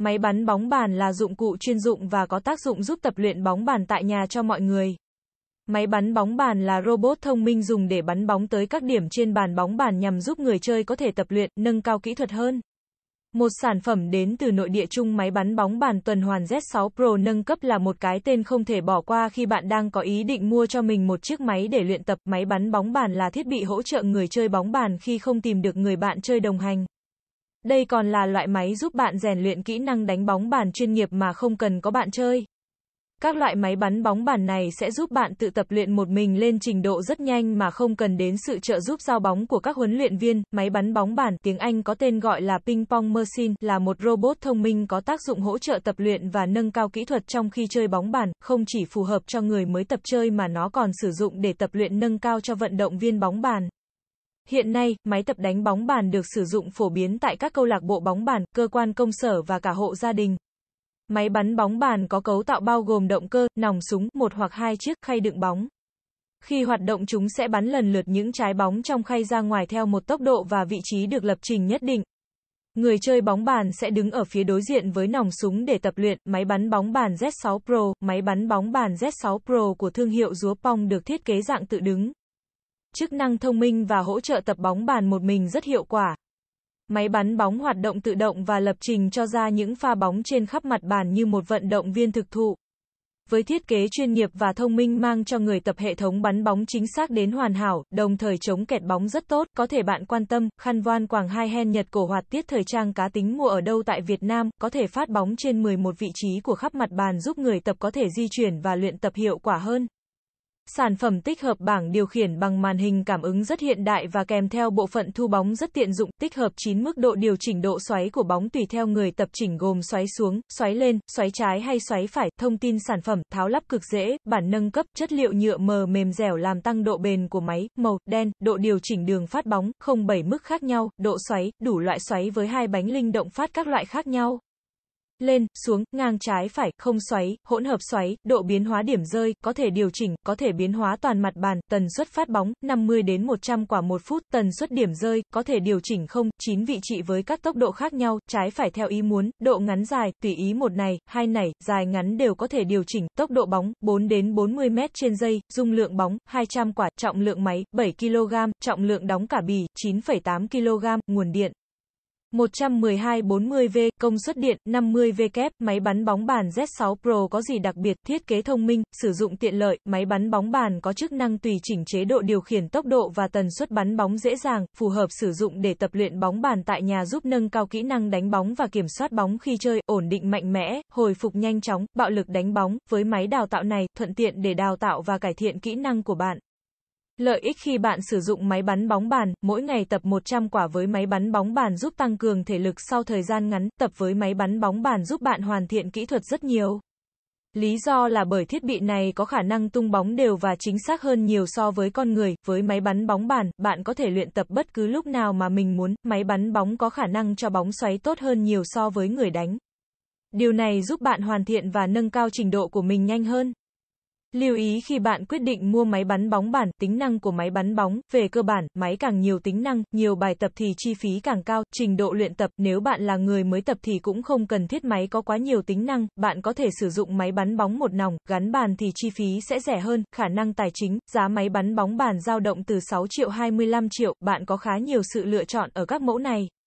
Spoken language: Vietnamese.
Máy bắn bóng bàn là dụng cụ chuyên dụng và có tác dụng giúp tập luyện bóng bàn tại nhà cho mọi người. Máy bắn bóng bàn là robot thông minh dùng để bắn bóng tới các điểm trên bàn bóng bàn nhằm giúp người chơi có thể tập luyện, nâng cao kỹ thuật hơn. Một sản phẩm đến từ nội địa chung máy bắn bóng bàn tuần hoàn Z6 Pro nâng cấp là một cái tên không thể bỏ qua khi bạn đang có ý định mua cho mình một chiếc máy để luyện tập. Máy bắn bóng bàn là thiết bị hỗ trợ người chơi bóng bàn khi không tìm được người bạn chơi đồng hành. Đây còn là loại máy giúp bạn rèn luyện kỹ năng đánh bóng bàn chuyên nghiệp mà không cần có bạn chơi. Các loại máy bắn bóng bàn này sẽ giúp bạn tự tập luyện một mình lên trình độ rất nhanh mà không cần đến sự trợ giúp giao bóng của các huấn luyện viên. Máy bắn bóng bàn tiếng Anh có tên gọi là Ping Pong Machine là một robot thông minh có tác dụng hỗ trợ tập luyện và nâng cao kỹ thuật trong khi chơi bóng bàn, không chỉ phù hợp cho người mới tập chơi mà nó còn sử dụng để tập luyện nâng cao cho vận động viên bóng bàn. Hiện nay, máy tập đánh bóng bàn được sử dụng phổ biến tại các câu lạc bộ bóng bàn, cơ quan công sở và cả hộ gia đình. Máy bắn bóng bàn có cấu tạo bao gồm động cơ, nòng súng, một hoặc hai chiếc khay đựng bóng. Khi hoạt động chúng sẽ bắn lần lượt những trái bóng trong khay ra ngoài theo một tốc độ và vị trí được lập trình nhất định. Người chơi bóng bàn sẽ đứng ở phía đối diện với nòng súng để tập luyện. Máy bắn bóng bàn Z6 Pro, máy bắn bóng bàn Z6 Pro của thương hiệu Rúa Pong được thiết kế dạng tự đứng, chức năng thông minh và hỗ trợ tập bóng bàn một mình rất hiệu quả. Máy bắn bóng hoạt động tự động và lập trình cho ra những pha bóng trên khắp mặt bàn như một vận động viên thực thụ. Với thiết kế chuyên nghiệp và thông minh mang cho người tập hệ thống bắn bóng chính xác đến hoàn hảo, đồng thời chống kẹt bóng rất tốt, có thể bạn quan tâm, khăn voan quàng hai hen Nhật cổ hoạt tiết thời trang cá tính mua ở đâu tại Việt Nam, có thể phát bóng trên 11 vị trí của khắp mặt bàn giúp người tập có thể di chuyển và luyện tập hiệu quả hơn. Sản phẩm tích hợp bảng điều khiển bằng màn hình cảm ứng rất hiện đại và kèm theo bộ phận thu bóng rất tiện dụng, tích hợp 9 mức độ điều chỉnh độ xoáy của bóng tùy theo người tập chỉnh gồm xoáy xuống, xoáy lên, xoáy trái hay xoáy phải. Thông tin sản phẩm, tháo lắp cực dễ, bản nâng cấp, chất liệu nhựa mờ mềm dẻo làm tăng độ bền của máy, màu đen, độ điều chỉnh đường phát bóng, không 7 mức khác nhau, độ xoáy, đủ loại xoáy với hai bánh linh động phát các loại khác nhau lên, xuống, ngang trái phải, không xoáy, hỗn hợp xoáy, độ biến hóa điểm rơi, có thể điều chỉnh, có thể biến hóa toàn mặt bàn, tần suất phát bóng, 50 đến 100 quả một phút, tần suất điểm rơi, có thể điều chỉnh không, 9 vị trí với các tốc độ khác nhau, trái phải theo ý muốn, độ ngắn dài, tùy ý một này, hai này, dài ngắn đều có thể điều chỉnh, tốc độ bóng, 4 đến 40 m trên giây, dung lượng bóng, 200 quả, trọng lượng máy, 7 kg, trọng lượng đóng cả bì, 9,8 kg, nguồn điện. 112-40V, công suất điện, 50V kép, máy bắn bóng bàn Z6 Pro có gì đặc biệt, thiết kế thông minh, sử dụng tiện lợi, máy bắn bóng bàn có chức năng tùy chỉnh chế độ điều khiển tốc độ và tần suất bắn bóng dễ dàng, phù hợp sử dụng để tập luyện bóng bàn tại nhà giúp nâng cao kỹ năng đánh bóng và kiểm soát bóng khi chơi, ổn định mạnh mẽ, hồi phục nhanh chóng, bạo lực đánh bóng, với máy đào tạo này, thuận tiện để đào tạo và cải thiện kỹ năng của bạn. Lợi ích khi bạn sử dụng máy bắn bóng bàn, mỗi ngày tập 100 quả với máy bắn bóng bàn giúp tăng cường thể lực sau thời gian ngắn, tập với máy bắn bóng bàn giúp bạn hoàn thiện kỹ thuật rất nhiều. Lý do là bởi thiết bị này có khả năng tung bóng đều và chính xác hơn nhiều so với con người, với máy bắn bóng bàn, bạn có thể luyện tập bất cứ lúc nào mà mình muốn, máy bắn bóng có khả năng cho bóng xoáy tốt hơn nhiều so với người đánh. Điều này giúp bạn hoàn thiện và nâng cao trình độ của mình nhanh hơn. Lưu ý khi bạn quyết định mua máy bắn bóng bản, tính năng của máy bắn bóng, về cơ bản, máy càng nhiều tính năng, nhiều bài tập thì chi phí càng cao, trình độ luyện tập, nếu bạn là người mới tập thì cũng không cần thiết máy có quá nhiều tính năng, bạn có thể sử dụng máy bắn bóng một nòng, gắn bàn thì chi phí sẽ rẻ hơn, khả năng tài chính, giá máy bắn bóng bàn dao động từ 6 triệu 25 triệu, bạn có khá nhiều sự lựa chọn ở các mẫu này.